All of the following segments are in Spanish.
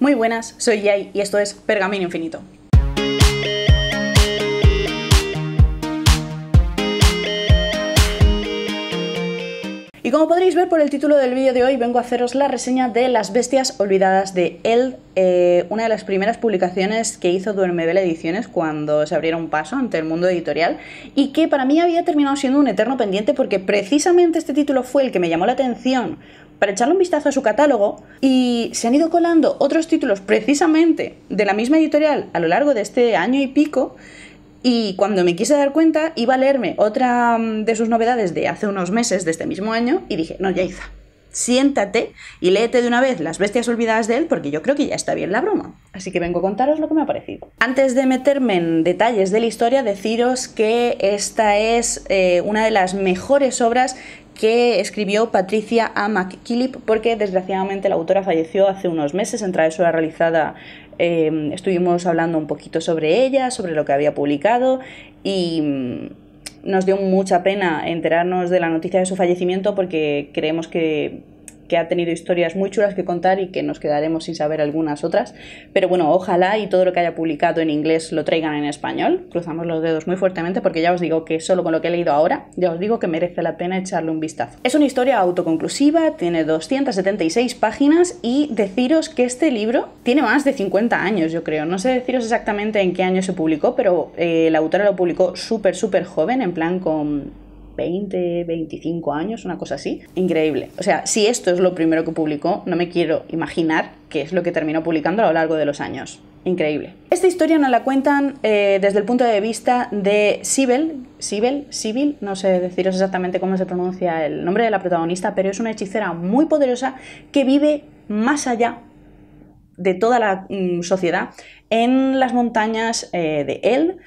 Muy buenas, soy Yay y esto es Pergamino Infinito. Y como podréis ver por el título del vídeo de hoy, vengo a haceros la reseña de Las Bestias Olvidadas de Eld, eh, una de las primeras publicaciones que hizo Duermevela Ediciones cuando se abrieron paso ante el mundo editorial y que para mí había terminado siendo un eterno pendiente porque precisamente este título fue el que me llamó la atención para echarle un vistazo a su catálogo y se han ido colando otros títulos precisamente de la misma editorial a lo largo de este año y pico y cuando me quise dar cuenta iba a leerme otra mm, de sus novedades de hace unos meses de este mismo año y dije, no, Yaiza, siéntate y léete de una vez Las bestias olvidadas de él porque yo creo que ya está bien la broma. Así que vengo a contaros lo que me ha parecido. Antes de meterme en detalles de la historia, deciros que esta es eh, una de las mejores obras que escribió Patricia A. McKillip, porque desgraciadamente la autora falleció hace unos meses, en Travesura realizada em, estuvimos hablando un poquito sobre ella, sobre lo que había publicado y mm, nos dio mucha pena enterarnos de la noticia de su fallecimiento porque creemos que que ha tenido historias muy chulas que contar y que nos quedaremos sin saber algunas otras. Pero bueno, ojalá y todo lo que haya publicado en inglés lo traigan en español. Cruzamos los dedos muy fuertemente porque ya os digo que solo con lo que he leído ahora, ya os digo que merece la pena echarle un vistazo. Es una historia autoconclusiva, tiene 276 páginas y deciros que este libro tiene más de 50 años, yo creo. No sé deciros exactamente en qué año se publicó, pero eh, la autora lo publicó súper, súper joven, en plan con 20, 25 años, una cosa así. Increíble. O sea, si esto es lo primero que publicó, no me quiero imaginar qué es lo que terminó publicando a lo largo de los años. Increíble. Esta historia nos la cuentan eh, desde el punto de vista de Sibel, Sibel, Sibyl, no sé deciros exactamente cómo se pronuncia el nombre de la protagonista, pero es una hechicera muy poderosa que vive más allá de toda la mm, sociedad en las montañas eh, de El,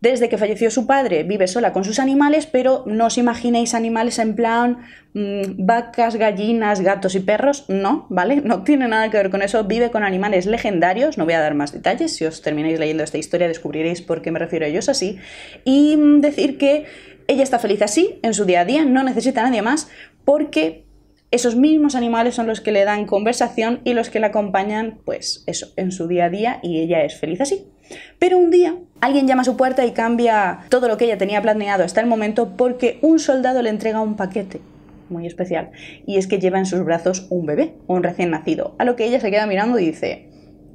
desde que falleció su padre, vive sola con sus animales, pero no os imaginéis animales en plan mm, vacas, gallinas, gatos y perros. No, ¿vale? No tiene nada que ver con eso. Vive con animales legendarios. No voy a dar más detalles. Si os termináis leyendo esta historia, descubriréis por qué me refiero a ellos así. Y mm, decir que ella está feliz así en su día a día, no necesita a nadie más, porque esos mismos animales son los que le dan conversación y los que la acompañan, pues eso, en su día a día y ella es feliz así. Pero un día alguien llama a su puerta y cambia todo lo que ella tenía planeado hasta el momento porque un soldado le entrega un paquete muy especial y es que lleva en sus brazos un bebé, un recién nacido, a lo que ella se queda mirando y dice,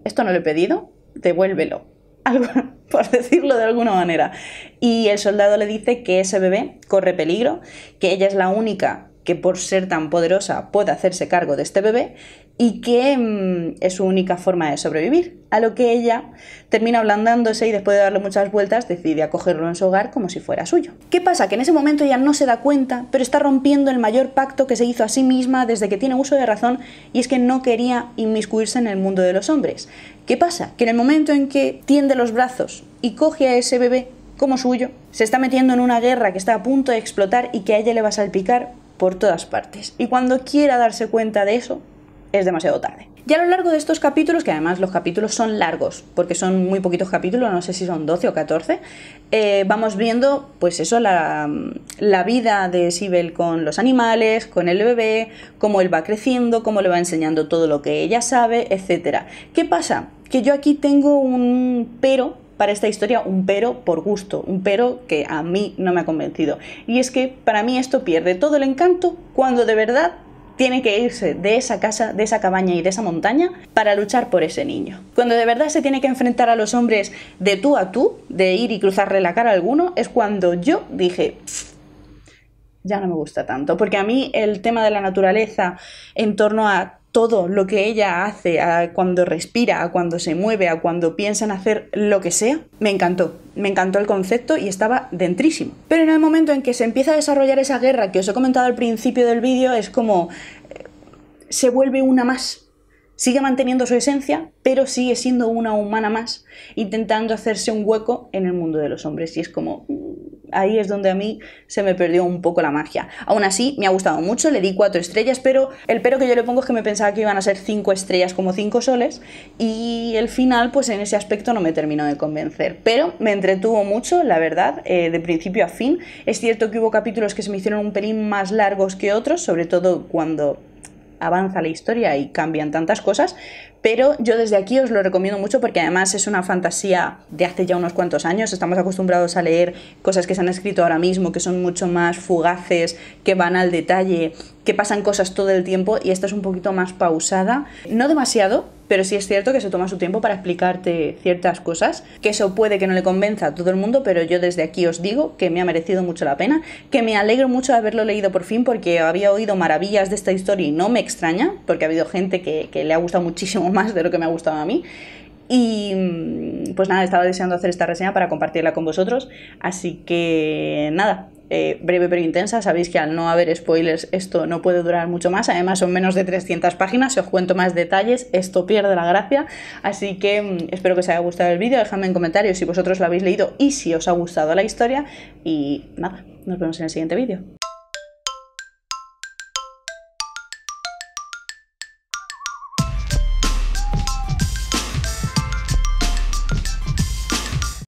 esto no lo he pedido, devuélvelo. por decirlo de alguna manera. Y el soldado le dice que ese bebé corre peligro, que ella es la única que por ser tan poderosa puede hacerse cargo de este bebé y que mm, es su única forma de sobrevivir. A lo que ella termina ablandándose y después de darle muchas vueltas decide acogerlo en su hogar como si fuera suyo. ¿Qué pasa? Que en ese momento ella no se da cuenta, pero está rompiendo el mayor pacto que se hizo a sí misma desde que tiene uso de razón y es que no quería inmiscuirse en el mundo de los hombres. ¿Qué pasa? Que en el momento en que tiende los brazos y coge a ese bebé como suyo, se está metiendo en una guerra que está a punto de explotar y que a ella le va a salpicar por todas partes. Y cuando quiera darse cuenta de eso, es demasiado tarde. Y a lo largo de estos capítulos, que además los capítulos son largos, porque son muy poquitos capítulos, no sé si son 12 o 14, eh, vamos viendo, pues eso, la, vida de Sibel con los animales, con el bebé, cómo él va creciendo, cómo le va enseñando todo lo que ella sabe, etcétera. ¿Qué pasa? Que yo aquí tengo un pero esta historia un pero por gusto, un pero que a mí no me ha convencido. Y es que para mí esto pierde todo el encanto cuando de verdad tiene que irse de esa casa, de esa cabaña y de esa montaña para luchar por ese niño. Cuando de verdad se tiene que enfrentar a los hombres de tú a tú, de ir y cruzarle la cara a alguno, es cuando yo dije, ya no me gusta tanto, porque a mí el tema de la naturaleza en torno a todo lo que ella hace, a cuando respira, a cuando se mueve, a cuando piensa en hacer lo que sea, me encantó. Me encantó el concepto y estaba dentrísimo. Pero en el momento en que se empieza a desarrollar esa guerra que os he comentado al principio del vídeo, es como eh, se vuelve una más. Sigue manteniendo su esencia, pero sigue siendo una humana más, intentando hacerse un hueco en el mundo de los hombres. Y es como, ahí es donde a mí se me perdió un poco la magia. Aún así, me ha gustado mucho, le di cuatro estrellas, pero el pero que yo le pongo es que me pensaba que iban a ser cinco estrellas como cinco soles y el final, pues en ese aspecto no me terminó de convencer. Pero me entretuvo mucho, la verdad, eh, de principio a fin. Es cierto que hubo capítulos que se me hicieron un pelín más largos que otros, sobre todo cuando avanza la historia y cambian tantas cosas, pero yo desde aquí os lo recomiendo mucho porque además es una fantasía de hace ya unos cuantos años, estamos acostumbrados a leer cosas que se han escrito ahora mismo, que son mucho más fugaces, que van al detalle, que pasan cosas todo el tiempo y esta es un poquito más pausada, no demasiado, pero sí es cierto que se toma su tiempo para explicarte ciertas cosas, que eso puede que no le convenza a todo el mundo, pero yo desde aquí os digo que me ha merecido mucho la pena, que me alegro mucho de haberlo leído por fin porque había oído maravillas de esta historia y no me extraña, porque ha habido gente que, que le ha gustado muchísimo más de lo que me ha gustado a mí. Y mm, pues nada, estaba deseando hacer esta reseña para compartirla con vosotros. Así que nada, eh, breve pero intensa. Sabéis que al no haber spoilers esto no puede durar mucho más. Además son menos de 300 páginas. Si os cuento más detalles, esto pierde la gracia. Así que mm, espero que os haya gustado el vídeo. Dejadme en comentarios si vosotros lo habéis leído y si os ha gustado la historia. Y nada, nos vemos en el siguiente vídeo.